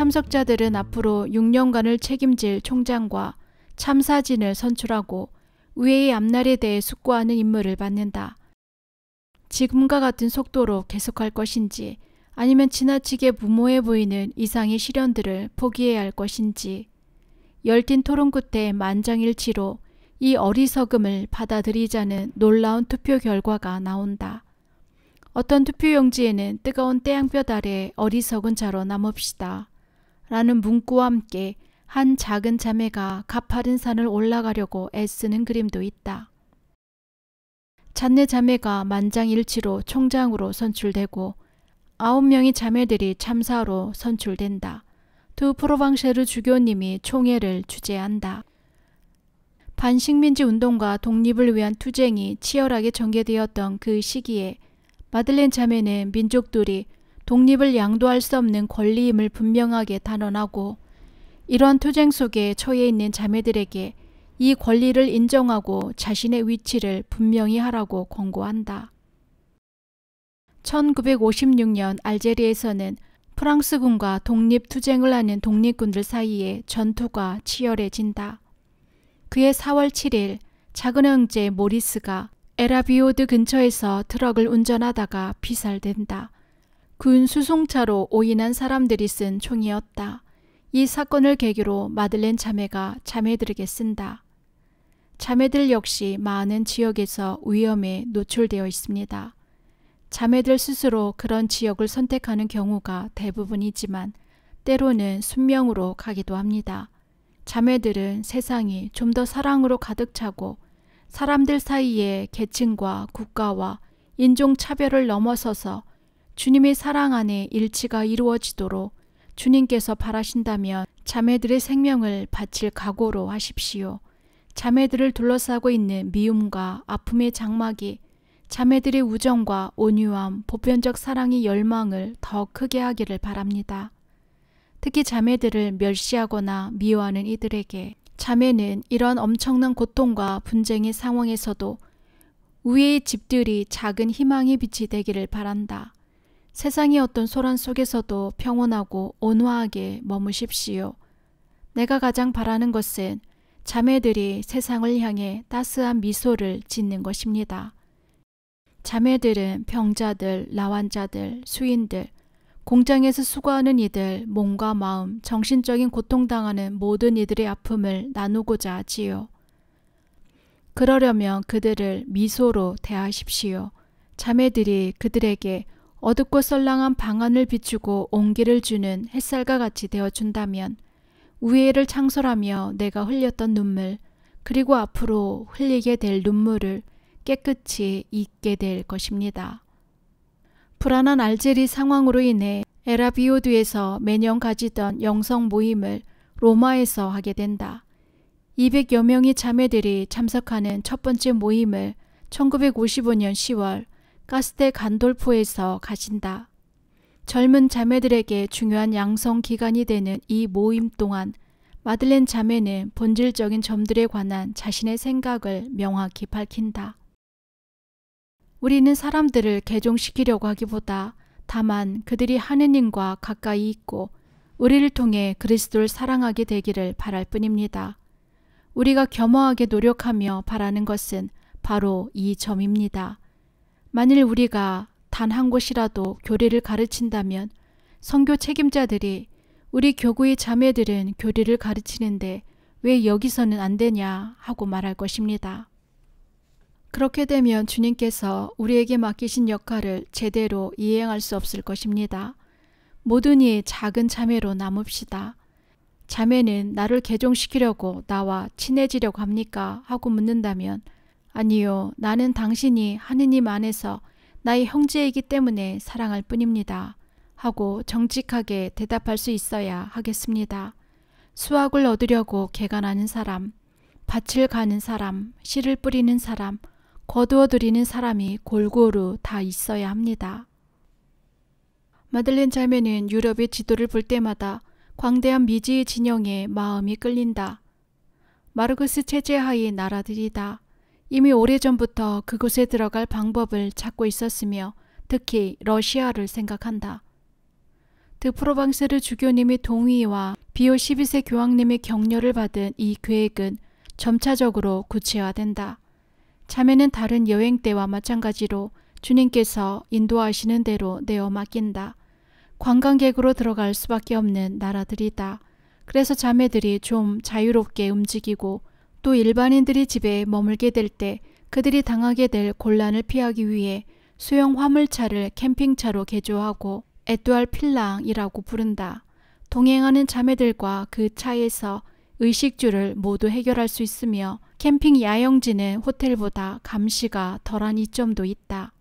참석자들은 앞으로 6년간을 책임질 총장과 참사진을 선출하고 의회의 앞날에 대해 숙고하는 임무를 받는다. 지금과 같은 속도로 계속할 것인지 아니면 지나치게 무모해 보이는 이상의 실현들을 포기해야 할 것인지 열띤 토론 끝에 만장일치로 이 어리석음을 받아들이자는 놀라운 투표 결과가 나온다. 어떤 투표용지에는 뜨거운 태양볕 아래 어리석은 자로 남읍시다. 라는 문구와 함께 한 작은 자매가 가파른 산을 올라가려고 애쓰는 그림도 있다. 잔네 자매가 만장일치로 총장으로 선출되고 아홉 명의 자매들이 참사로 선출된다. 두 프로방셰르 주교님이 총회를 주재한다. 반식민지 운동과 독립을 위한 투쟁이 치열하게 전개되었던 그 시기에 마들렌 자매는 민족들이 독립을 양도할 수 없는 권리임을 분명하게 단언하고 이런 투쟁 속에 처해 있는 자매들에게 이 권리를 인정하고 자신의 위치를 분명히 하라고 권고한다. 1956년 알제리에서는 프랑스군과 독립투쟁을 하는 독립군들 사이에 전투가 치열해진다. 그해 4월 7일 작은 형제 모리스가 에라비오드 근처에서 트럭을 운전하다가 피살된다. 군 수송차로 오인한 사람들이 쓴 총이었다. 이 사건을 계기로 마들렌 자매가 자매들에게 쓴다. 자매들 역시 많은 지역에서 위험에 노출되어 있습니다. 자매들 스스로 그런 지역을 선택하는 경우가 대부분이지만 때로는 순명으로 가기도 합니다. 자매들은 세상이 좀 더 사랑으로 가득 차고 사람들 사이에 계층과 국가와 인종차별을 넘어서서 주님의 사랑 안에 일치가 이루어지도록 주님께서 바라신다면 자매들의 생명을 바칠 각오로 하십시오. 자매들을 둘러싸고 있는 미움과 아픔의 장막이 자매들의 우정과 온유함, 보편적 사랑의 열망을 더 크게 하기를 바랍니다. 특히 자매들을 멸시하거나 미워하는 이들에게 자매는 이런 엄청난 고통과 분쟁의 상황에서도 우애의 집들이 작은 희망의 빛이 되기를 바란다. 세상의 어떤 소란 속에서도 평온하고 온화하게 머무십시오. 내가 가장 바라는 것은 자매들이 세상을 향해 따스한 미소를 짓는 것입니다. 자매들은 병자들, 나환자들, 수인들, 공장에서 수고하는 이들, 몸과 마음, 정신적인 고통당하는 모든 이들의 아픔을 나누고자 하지요. 그러려면 그들을 미소로 대하십시오. 자매들이 그들에게 어둡고 썰렁한 방안을 비추고 온기를 주는 햇살과 같이 되어준다면 우애를 창설하며 내가 흘렸던 눈물 그리고 앞으로 흘리게 될 눈물을 깨끗이 잊게 될 것입니다. 불안한 알제리 상황으로 인해 에라비오드에서 매년 가지던 영성 모임을 로마에서 하게 된다. 200여 명의 자매들이 참석하는 첫 번째 모임을 1955년 10월 가스테 간돌포에서 가신다. 젊은 자매들에게 중요한 양성 기간이 되는 이 모임 동안 마들렌 자매는 본질적인 점들에 관한 자신의 생각을 명확히 밝힌다. 우리는 사람들을 개종시키려고 하기보다 다만 그들이 하느님과 가까이 있고 우리를 통해 그리스도를 사랑하게 되기를 바랄 뿐입니다. 우리가 겸허하게 노력하며 바라는 것은 바로 이 점입니다. 만일 우리가 단 한 곳이라도 교리를 가르친다면 선교 책임자들이 우리 교구의 자매들은 교리를 가르치는데 왜 여기서는 안 되냐 하고 말할 것입니다. 그렇게 되면 주님께서 우리에게 맡기신 역할을 제대로 이행할 수 없을 것입니다. 모든이 작은 자매로 남읍시다. 자매는 나를 개종시키려고 나와 친해지려고 합니까? 하고 묻는다면 아니요, 나는 당신이 하느님 안에서 나의 형제이기 때문에 사랑할 뿐입니다. 하고 정직하게 대답할 수 있어야 하겠습니다. 수학을 얻으려고 개간하는 사람, 밭을 가는 사람, 씨를 뿌리는 사람, 거두어 들이는 사람이 골고루 다 있어야 합니다. 마들렌 자매는 유럽의 지도를 볼 때마다 광대한 미지의 진영에 마음이 끌린다. 마르크스 체제 하의 나라들이다. 이미 오래전부터 그곳에 들어갈 방법을 찾고 있었으며 특히 러시아를 생각한다. 드프로방스르 주교님의 동의와 비오 12세 교황님의 격려를 받은 이 계획은 점차적으로 구체화된다. 자매는 다른 여행 때와 마찬가지로 주님께서 인도하시는 대로 내어 맡긴다. 관광객으로 들어갈 수밖에 없는 나라들이다. 그래서 자매들이 좀 자유롭게 움직이고 또 일반인들이 집에 머물게 될 때 그들이 당하게 될 곤란을 피하기 위해 수형 화물차를 캠핑차로 개조하고 에뚜알 필랑이라고 부른다. 동행하는 자매들과 그 차에서 의식주를 모두 해결할 수 있으며 캠핑 야영지는 호텔보다 감시가 덜한 이점도 있다.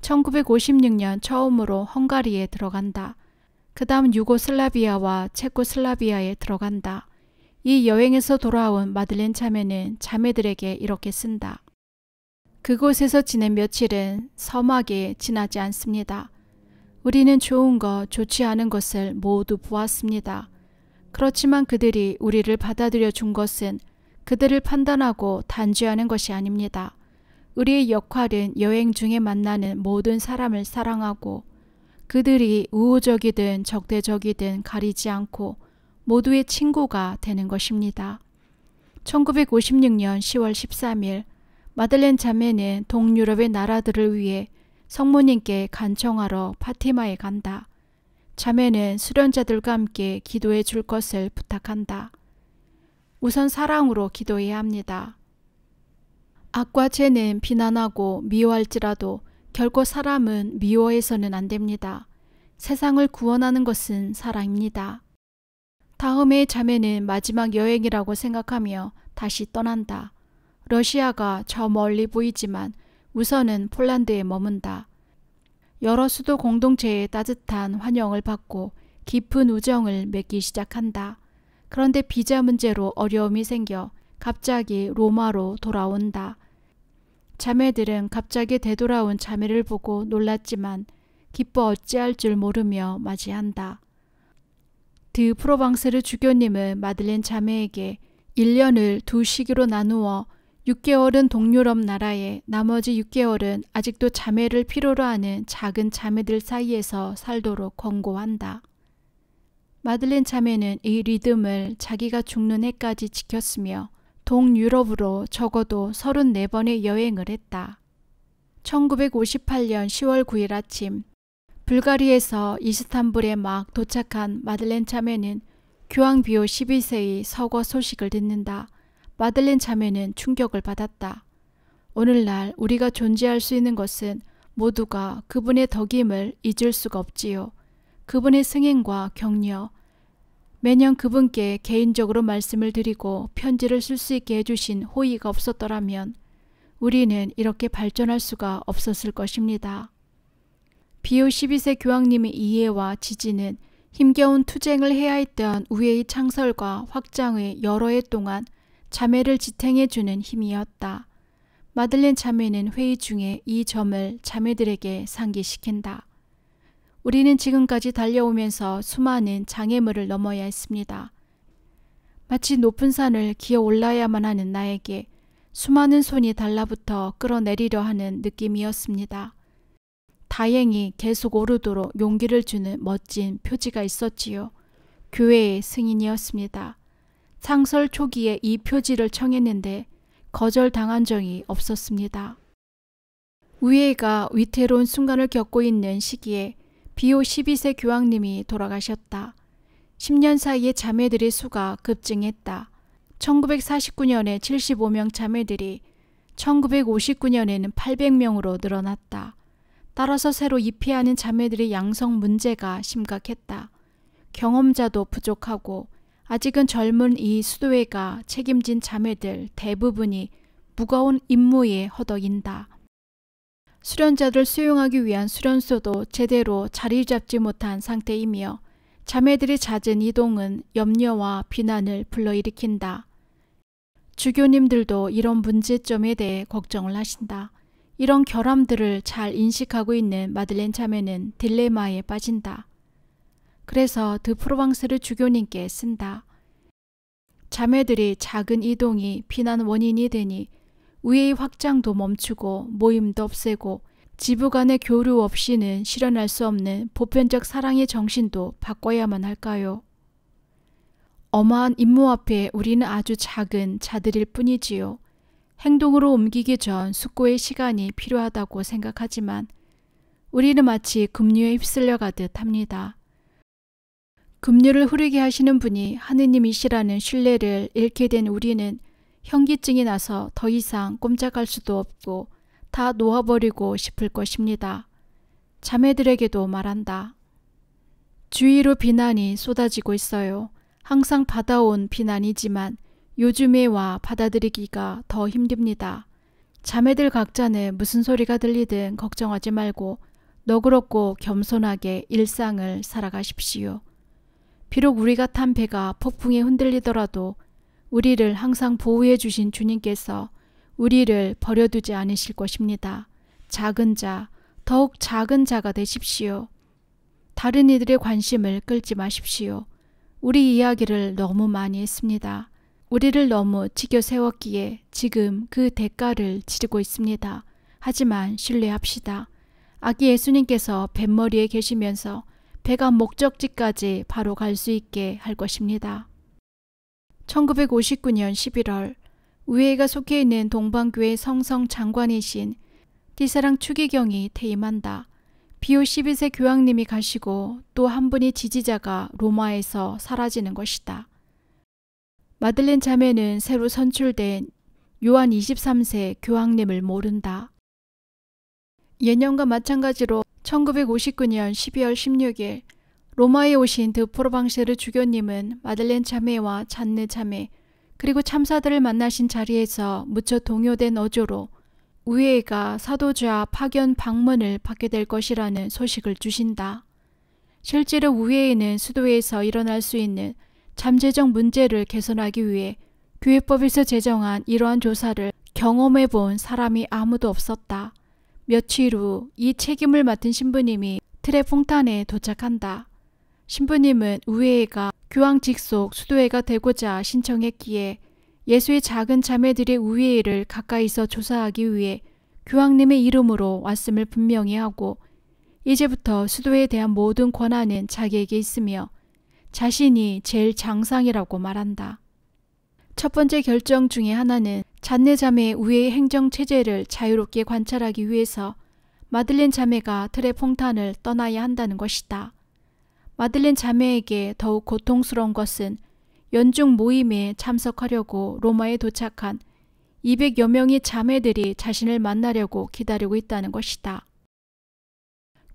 1956년 처음으로 헝가리에 들어간다. 그 다음 유고슬라비아와 체코슬라비아에 들어간다. 이 여행에서 돌아온 마들렌 자매는 자매들에게 이렇게 쓴다. 그곳에서 지낸 며칠은 섬하게 지나지 않습니다. 우리는 좋은 것, 좋지 않은 것을 모두 보았습니다. 그렇지만 그들이 우리를 받아들여 준 것은 그들을 판단하고 단죄하는 것이 아닙니다. 우리의 역할은 여행 중에 만나는 모든 사람을 사랑하고 그들이 우호적이든 적대적이든 가리지 않고 모두의 친구가 되는 것입니다. 1956년 10월 13일 마들렌 자매는 동유럽의 나라들을 위해 성모님께 간청하러 파티마에 간다. 자매는 수련자들과 함께 기도해 줄 것을 부탁한다. 우선 사랑으로 기도해야 합니다. 악과 죄는 비난하고 미워할지라도 결코 사람은 미워해서는 안 됩니다. 세상을 구원하는 것은 사랑입니다. 다음의 자매는 마지막 여행이라고 생각하며 다시 떠난다. 러시아가 저 멀리 보이지만 우선은 폴란드에 머문다. 여러 수도 공동체의 따뜻한 환영을 받고 깊은 우정을 맺기 시작한다. 그런데 비자 문제로 어려움이 생겨 갑자기 로마로 돌아온다. 자매들은 갑자기 되돌아온 자매를 보고 놀랐지만 기뻐 어찌할 줄 모르며 맞이한다. 드 프로방스르 주교님은 마들렌 자매에게 1년을 두 시기로 나누어 6개월은 동유럽 나라에 나머지 6개월은 아직도 자매를 필요로 하는 작은 자매들 사이에서 살도록 권고한다. 마들렌 자매는 이 리듬을 자기가 죽는 해까지 지켰으며 동유럽으로 적어도 34번의 여행을 했다. 1958년 10월 9일 아침 불가리에서 이스탄불에 막 도착한 마들렌 자매는 교황 비오 12세의 서거 소식을 듣는다. 마들렌 자매는 충격을 받았다. 오늘날 우리가 존재할 수 있는 것은 모두가 그분의 덕임을 잊을 수가 없지요. 그분의 승행과 격려, 매년 그분께 개인적으로 말씀을 드리고 편지를 쓸 수 있게 해주신 호의가 없었더라면 우리는 이렇게 발전할 수가 없었을 것입니다. 비오 12세 교황님의 이해와 지지는 힘겨운 투쟁을 해야 했던 우회의 창설과 확장의 여러 해 동안 자매를 지탱해주는 힘이었다. 마들렌 자매는 회의 중에 이 점을 자매들에게 상기시킨다. 우리는 지금까지 달려오면서 수많은 장애물을 넘어야 했습니다. 마치 높은 산을 기어 올라야만 하는 나에게 수많은 손이 달라붙어 끌어내리려 하는 느낌이었습니다. 다행히 계속 오르도록 용기를 주는 멋진 표지가 있었지요. 교회의 승인이었습니다. 창설 초기에 이 표지를 청했는데 거절당한 적이 없었습니다. 우예가 위태로운 순간을 겪고 있는 시기에 비오 12세 교황님이 돌아가셨다. 10년 사이에 자매들의 수가 급증했다. 1949년에 75명 자매들이 1959년에는 800명으로 늘어났다. 따라서 새로 입회하는 자매들의 양성 문제가 심각했다. 경험자도 부족하고 아직은 젊은 이 수도회가 책임진 자매들 대부분이 무거운 임무에 허덕인다. 수련자들 수용하기 위한 수련소도 제대로 자리 잡지 못한 상태이며 자매들이 잦은 이동은 염려와 비난을 불러일으킨다. 주교님들도 이런 문제점에 대해 걱정을 하신다. 이런 결함들을 잘 인식하고 있는 마들렌 자매는 딜레마에 빠진다. 그래서 드 프로방스를 주교님께 쓴다. 자매들이 작은 이동이 비난 원인이 되니 우애의 확장도 멈추고 모임도 없애고 지부 간의 교류 없이는 실현할 수 없는 보편적 사랑의 정신도 바꿔야만 할까요? 어마한 임무 앞에 우리는 아주 작은 자들일 뿐이지요. 행동으로 옮기기 전 숙고의 시간이 필요하다고 생각하지만 우리는 마치 급류에 휩쓸려 가듯 합니다. 급류를 흐르게 하시는 분이 하느님이시라는 신뢰를 잃게 된 우리는 현기증이 나서 더 이상 꼼짝할 수도 없고 다 놓아버리고 싶을 것입니다. 자매들에게도 말한다. 주위로 비난이 쏟아지고 있어요. 항상 받아온 비난이지만 요즘에 와 받아들이기가 더 힘듭니다. 자매들 각자는 무슨 소리가 들리든 걱정하지 말고 너그럽고 겸손하게 일상을 살아가십시오. 비록 우리가 탄 배가 폭풍에 흔들리더라도 우리를 항상 보호해 주신 주님께서 우리를 버려두지 않으실 것입니다. 작은 자, 더욱 작은 자가 되십시오. 다른 이들의 관심을 끌지 마십시오. 우리 이야기를 너무 많이 했습니다. 우리를 너무 지겨 세웠기에 지금 그 대가를 치르고 있습니다. 하지만 신뢰합시다. 아기 예수님께서 뱃머리에 계시면서 배가 목적지까지 바로 갈 수 있게 할 것입니다. 1959년 11월 우회가 속해 있는 동방교회 성성 장관이신 디사랑 추기경이 퇴임한다. 비오 11세 교황님이 가시고 또 한 분이 지지자가 로마에서 사라지는 것이다. 마들렌 자매는 새로 선출된 요한 23세 교황님을 모른다. 예년과 마찬가지로 1959년 12월 16일 로마에 오신 드프로방세르 주교님은 마들렌 자매와 잔느 자매 그리고 참사들을 만나신 자리에서 무척 동요된 어조로 우이가사도좌 파견 방문을 받게 될 것이라는 소식을 주신다. 실제로 우회이는 수도에서 일어날 수 있는 잠재적 문제를 개선하기 위해 교회법에서 제정한 이러한 조사를 경험해 본 사람이 아무도 없었다. 며칠 후 이 책임을 맡은 신부님이 트레퐁탄에 도착한다. 신부님은 우회회가 교황 직속 수도회가 되고자 신청했기에 예수의 작은 자매들의 우회회를 가까이서 조사하기 위해 교황님의 이름으로 왔음을 분명히 하고 이제부터 수도에 대한 모든 권한은 자기에게 있으며 자신이 제일 장상이라고 말한다. 첫 번째 결정 중에 하나는 잔네 자매의 우회의 행정 체제를 자유롭게 관찰하기 위해서 마들렌 자매가 트레 폭탄을 떠나야 한다는 것이다. 마들렌 자매에게 더욱 고통스러운 것은 연중 모임에 참석하려고 로마에 도착한 200여 명의 자매들이 자신을 만나려고 기다리고 있다는 것이다.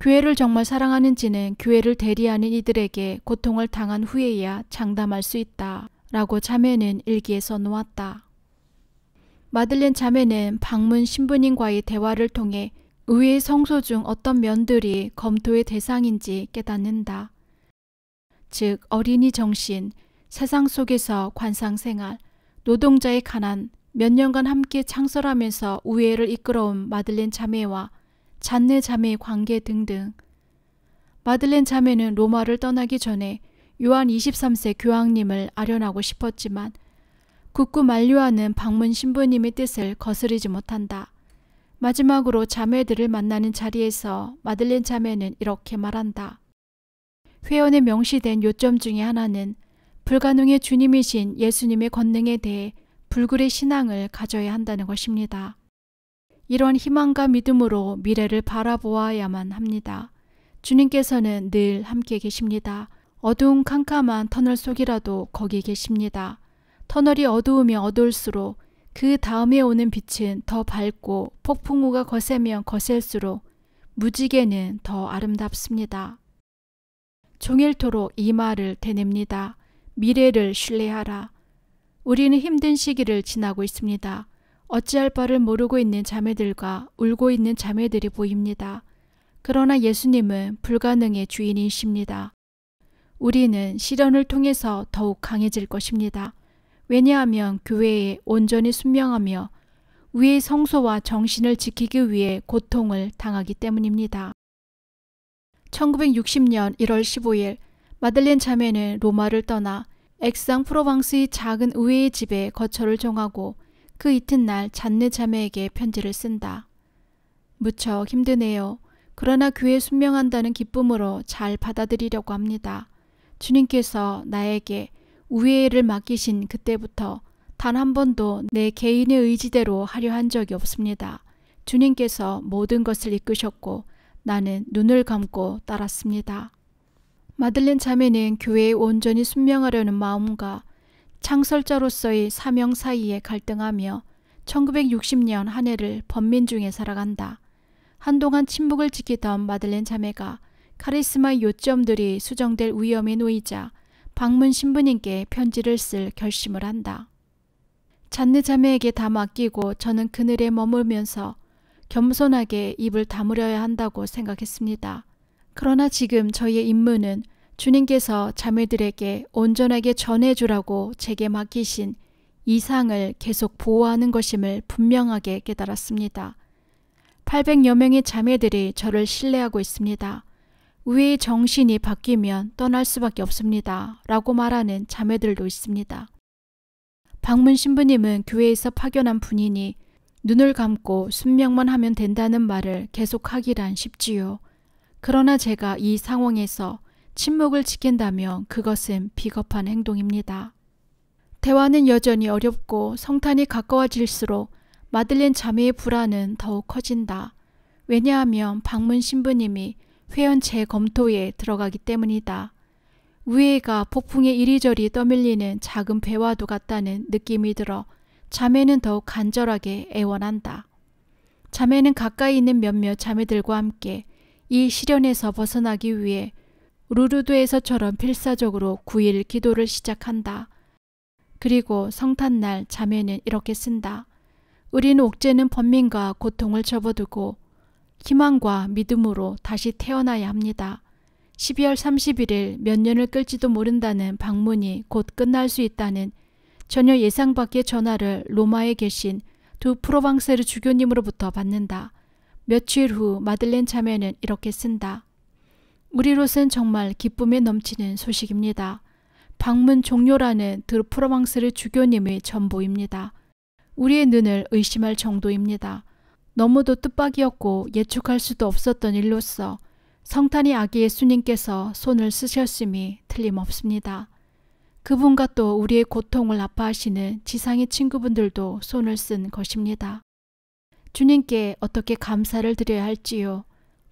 교회를 정말 사랑하는 지는 교회를 대리하는 이들에게 고통을 당한 후에야 장담할 수 있다. 라고 자매는 일기에 서놓았다 마들렌 자매는 방문 신부님과의 대화를 통해 의의 성소 중 어떤 면들이 검토의 대상인지 깨닫는다. 즉, 어린이 정신, 세상 속에서 관상 생활, 노동자의 가난, 몇 년간 함께 창설하면서 우애를 이끌어온 마들렌 자매와 잔네 자매의 관계 등등. 마들렌 자매는 로마를 떠나기 전에 요한 23세 교황님을 아련하고 싶었지만 국구 만류하는 방문 신부님의 뜻을 거스르지 못한다. 마지막으로 자매들을 만나는 자리에서 마들렌 자매는 이렇게 말한다. 회원에 명시된 요점 중의 하나는 불가능의 주님이신 예수님의 권능에 대해 불굴의 신앙을 가져야 한다는 것입니다. 이런 희망과 믿음으로 미래를 바라보아야만 합니다. 주님께서는 늘 함께 계십니다. 어두운 캄캄한 터널 속이라도 거기 계십니다. 터널이 어두우면 어두울수록 그 다음에 오는 빛은 더 밝고 폭풍우가 거세면 거셀수록 무지개는 더 아름답습니다. 종일토록 이 말을 대냅니다 미래를 신뢰하라. 우리는 힘든 시기를 지나고 있습니다. 어찌할 바를 모르고 있는 자매들과 울고 있는 자매들이 보입니다. 그러나 예수님은 불가능의 주인이십니다. 우리는 시련을 통해서 더욱 강해질 것입니다. 왜냐하면 교회에 온전히 순명하며 위의 성소와 정신을 지키기 위해 고통을 당하기 때문입니다. 1960년 1월 15일 마들렌 자매는 로마를 떠나 액상 프로방스의 작은 의회의 집에 거처를 정하고 그 이튿날 잔느 자매에게 편지를 쓴다. 무척 힘드네요. 그러나 교회 순명한다는 기쁨으로 잘 받아들이려고 합니다. 주님께서 나에게 우회를 맡기신 그때부터 단 한 번도 내 개인의 의지대로 하려 한 적이 없습니다. 주님께서 모든 것을 이끄셨고 나는 눈을 감고 따랐습니다. 마들렌 자매는 교회에 온전히 순명하려는 마음과 창설자로서의 사명 사이에 갈등하며 1960년 한 해를 범민 중에 살아간다. 한동안 침묵을 지키던 마들렌 자매가 카리스마의 요점들이 수정될 위험에 놓이자 방문 신부님께 편지를 쓸 결심을 한다. 잔느 자매에게 다 맡기고 저는 그늘에 머물면서 겸손하게 입을 다물어야 한다고 생각했습니다. 그러나 지금 저희의 임무는 주님께서 자매들에게 온전하게 전해주라고 제게 맡기신 이상을 계속 보호하는 것임을 분명하게 깨달았습니다. 800여 명의 자매들이 저를 신뢰하고 있습니다. 우의 정신이 바뀌면 떠날 수밖에 없습니다. 라고 말하는 자매들도 있습니다. 방문 신부님은 교회에서 파견한 분이니 눈을 감고 순명만 하면 된다는 말을 계속하기란 쉽지요. 그러나 제가 이 상황에서 침묵을 지킨다면 그것은 비겁한 행동입니다. 대화는 여전히 어렵고 성탄이 가까워질수록 마들린 자매의 불안은 더욱 커진다. 왜냐하면 방문 신부님이 회원 재검토에 들어가기 때문이다. 우애가 폭풍에 이리저리 떠밀리는 작은 배와도 같다는 느낌이 들어 자매는 더욱 간절하게 애원한다. 자매는 가까이 있는 몇몇 자매들과 함께 이 시련에서 벗어나기 위해 루르르드에서처럼 필사적으로 9일 기도를 시작한다. 그리고 성탄날 자매는 이렇게 쓴다. 우린 옥죄는 번민과 고통을 접어두고 희망과 믿음으로 다시 태어나야 합니다. 12월 31일 몇 년을 끌지도 모른다는 방문이 곧 끝날 수 있다는 전혀 예상 밖의 전화를 로마에 계신 두 프로방세르 주교님으로부터 받는다. 며칠 후 마들렌 자매는 이렇게 쓴다. 우리로선 정말 기쁨에 넘치는 소식입니다. 방문 종료라는 드프로망스를 주교님의 전부입니다 우리의 눈을 의심할 정도입니다. 너무도 뜻밖이었고 예측할 수도 없었던 일로서 성탄의 아기 예수님께서 손을 쓰셨음이 틀림없습니다. 그분과 또 우리의 고통을 아파하시는 지상의 친구분들도 손을 쓴 것입니다. 주님께 어떻게 감사를 드려야 할지요.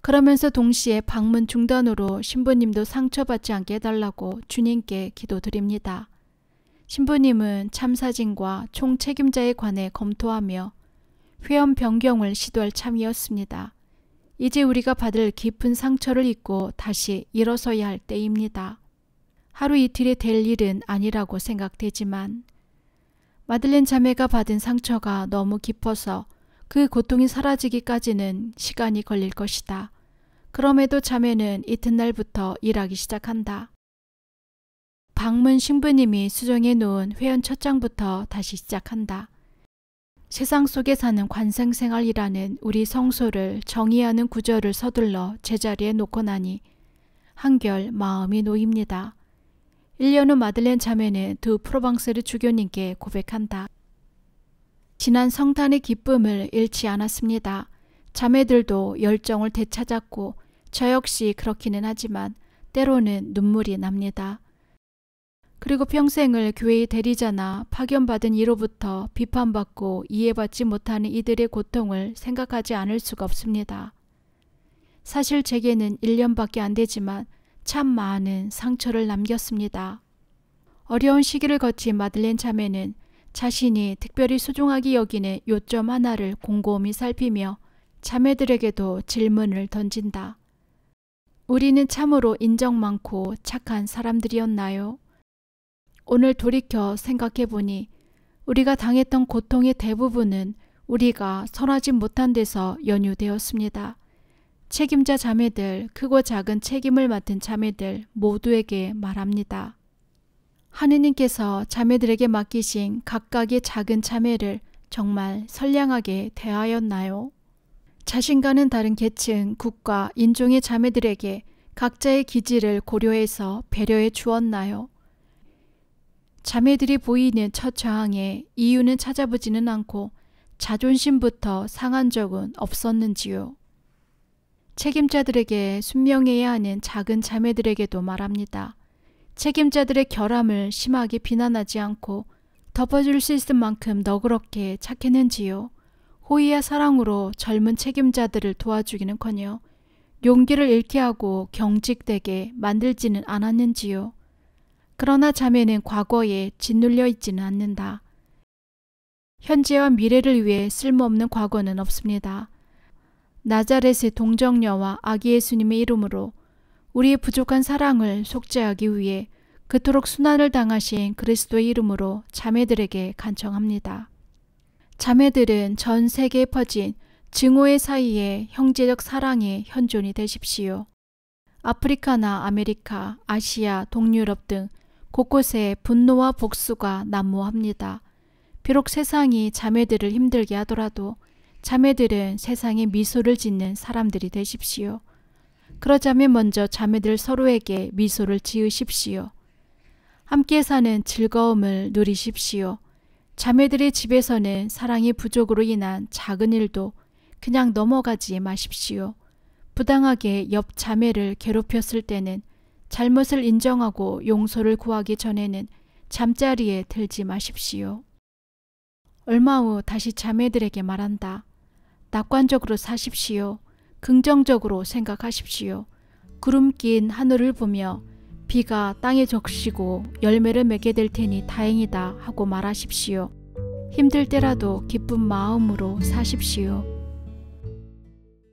그러면서 동시에 방문 중단으로 신부님도 상처받지 않게 해달라고 주님께 기도드립니다. 신부님은 참사진과 총책임자에 관해 검토하며 회원 변경을 시도할 참이었습니다. 이제 우리가 받을 깊은 상처를 잊고 다시 일어서야 할 때입니다. 하루 이틀이 될 일은 아니라고 생각되지만 마들렌 자매가 받은 상처가 너무 깊어서 그 고통이 사라지기까지는 시간이 걸릴 것이다. 그럼에도 자매는 이튿날부터 일하기 시작한다. 방문 신부님이 수정해 놓은 회원 첫 장부터 다시 시작한다. 세상 속에 사는 관생생활이라는 우리 성소를 정의하는 구절을 서둘러 제자리에 놓고 나니 한결 마음이 놓입니다. 1년 후 마들렌 자매는 두 프로방스르 주교님께 고백한다. 지난 성탄의 기쁨을 잃지 않았습니다. 자매들도 열정을 되찾았고 저 역시 그렇기는 하지만 때로는 눈물이 납니다. 그리고 평생을 교회의 대리자나 파견받은 이로부터 비판받고 이해받지 못하는 이들의 고통을 생각하지 않을 수가 없습니다. 사실 제게는 1년밖에 안 되지만 참 많은 상처를 남겼습니다. 어려운 시기를 거친 마들렌 자매는 자신이 특별히 소중하게 여기는 요점 하나를 곰곰이 살피며 자매들에게도 질문을 던진다. 우리는 참으로 인정 많고 착한 사람들이었나요? 오늘 돌이켜 생각해 보니 우리가 당했던 고통의 대부분은 우리가 선하지 못한 데서 연유되었습니다. 책임자 자매들, 크고 작은 책임을 맡은 자매들 모두에게 말합니다. 하느님께서 자매들에게 맡기신 각각의 작은 자매를 정말 선량하게 대하였나요? 자신과는 다른 계층, 국가, 인종의 자매들에게 각자의 기질을 고려해서 배려해 주었나요? 자매들이 보이는 첫 저항에 이유는 찾아보지는 않고 자존심부터 상한 적은 없었는지요. 책임자들에게 순명해야 하는 작은 자매들에게도 말합니다. 책임자들의 결함을 심하게 비난하지 않고 덮어줄 수 있을 만큼 너그럽게 착했는지요. 호의와 사랑으로 젊은 책임자들을 도와주기는커녕 용기를 잃게 하고 경직되게 만들지는 않았는지요. 그러나 자매는 과거에 짓눌려 있지는 않는다. 현재와 미래를 위해 쓸모없는 과거는 없습니다. 나자렛의 동정녀와 아기 예수님의 이름으로 우리의 부족한 사랑을 속죄하기 위해 그토록 순환을 당하신 그리스도의 이름으로 자매들에게 간청합니다. 자매들은 전 세계에 퍼진 증오의 사이에 형제적 사랑의 현존이 되십시오. 아프리카나 아메리카, 아시아, 동유럽 등 곳곳에 분노와 복수가 난무합니다. 비록 세상이 자매들을 힘들게 하더라도 자매들은 세상에 미소를 짓는 사람들이 되십시오. 그러자면 먼저 자매들 서로에게 미소를 지으십시오. 함께 사는 즐거움을 누리십시오. 자매들의 집에서는 사랑의 부족으로 인한 작은 일도 그냥 넘어가지 마십시오. 부당하게 옆 자매를 괴롭혔을 때는 잘못을 인정하고 용서를 구하기 전에는 잠자리에 들지 마십시오. 얼마 후 다시 자매들에게 말한다. 낙관적으로 사십시오. 긍정적으로 생각하십시오. 구름 낀 하늘을 보며 비가 땅에 적시고 열매를 맺게 될 테니 다행이다 하고 말하십시오. 힘들 때라도 기쁜 마음으로 사십시오.